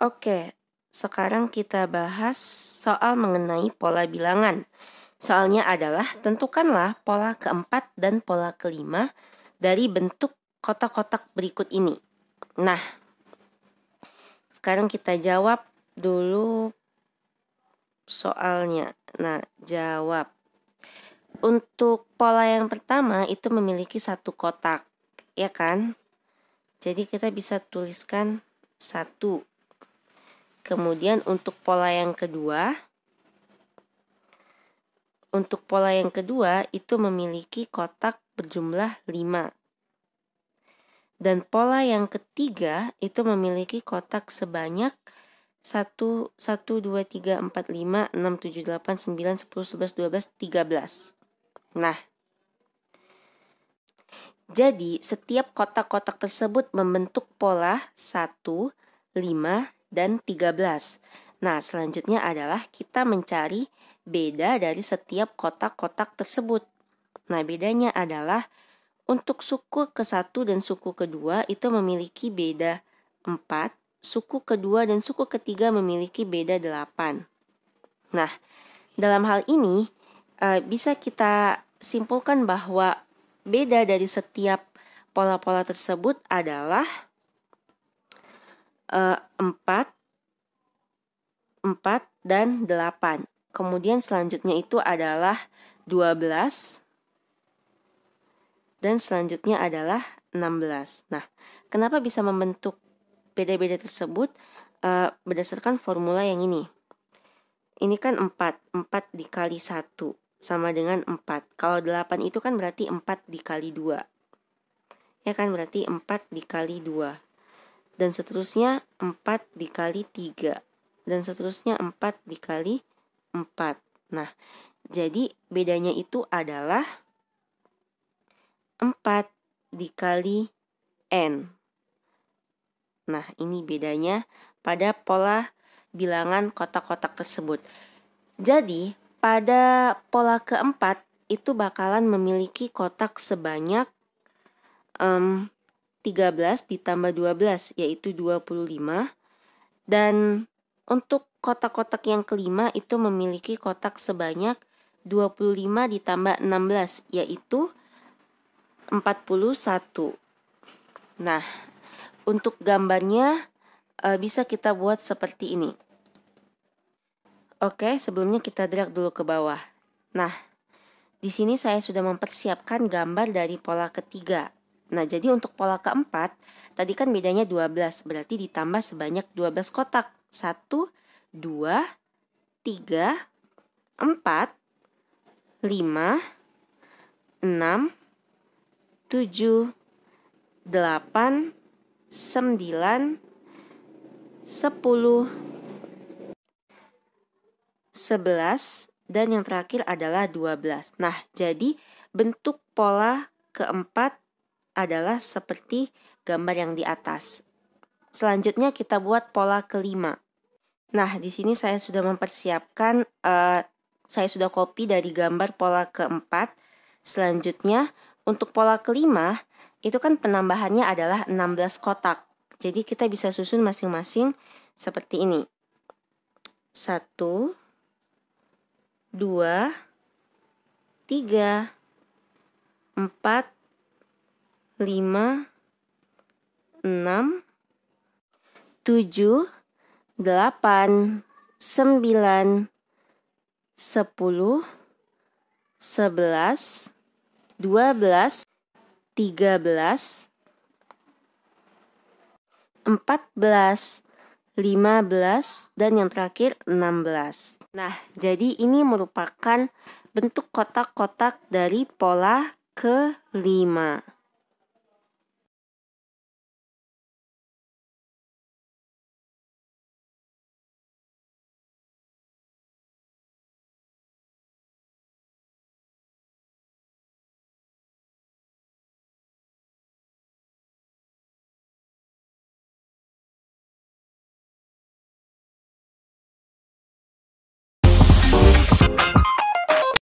Oke, sekarang kita bahas soal mengenai pola bilangan. Soalnya adalah tentukanlah pola keempat dan pola kelima dari bentuk kotak-kotak berikut ini. Nah, sekarang kita jawab dulu soalnya. Nah, jawab. Untuk pola yang pertama itu memiliki satu kotak, ya kan? Jadi kita bisa tuliskan satu. Kemudian untuk pola yang kedua, untuk pola yang kedua itu memiliki kotak berjumlah lima. Dan pola yang ketiga itu memiliki kotak sebanyak 5 1, 1, 2, 3, 4, 5, 6, 7, 8, 9, 10, 11, 12, 13. Nah, jadi setiap kotak-kotak tersebut membentuk pola 1, 5, dan 13. Nah, selanjutnya adalah kita mencari beda dari setiap kotak-kotak tersebut. Nah, bedanya adalah untuk suku ke-1 dan suku kedua itu memiliki beda 4, suku kedua dan suku ketiga memiliki beda delapan. Nah, dalam hal ini eh, bisa kita simpulkan bahwa beda dari setiap pola-pola tersebut adalah eh, empat, empat dan delapan. Kemudian selanjutnya itu adalah dua belas dan selanjutnya adalah enam belas. Nah, kenapa bisa membentuk beda-beda tersebut uh, berdasarkan formula yang ini. Ini kan 4, 4 dikali 1 sama dengan 4. Kalau 8 itu kan berarti 4 dikali 2. Ya kan berarti 4 dikali 2. Dan seterusnya 4 dikali 3. Dan seterusnya 4 dikali 4. Nah, jadi bedanya itu adalah 4 dikali N. Nah, ini bedanya pada pola bilangan kotak-kotak tersebut. Jadi, pada pola keempat itu bakalan memiliki kotak sebanyak um, 13 ditambah 12 yaitu 25 dan untuk kotak-kotak yang kelima itu memiliki kotak sebanyak 25 ditambah 16 yaitu 41. Nah, untuk gambarnya uh, bisa kita buat seperti ini. Oke, sebelumnya kita drag dulu ke bawah. Nah, di sini saya sudah mempersiapkan gambar dari pola ketiga. Nah, jadi untuk pola keempat, tadi kan bedanya 12, berarti ditambah sebanyak 12 kotak. 1, 2, 3, 4, 5, 6, 7, 8, 9 10 11 dan yang terakhir adalah 12. Nah, jadi bentuk pola keempat adalah seperti gambar yang di atas. Selanjutnya kita buat pola kelima. Nah, di sini saya sudah mempersiapkan, uh, saya sudah copy dari gambar pola keempat. Selanjutnya, untuk pola kelima itu kan penambahannya adalah 16 kotak. Jadi kita bisa susun masing-masing seperti ini. 1 2 3 4 5 6 7 8 9 10 11 12, 13, 14, 15, dan yang terakhir 16. Nah, jadi ini merupakan bentuk kotak-kotak dari pola kelima.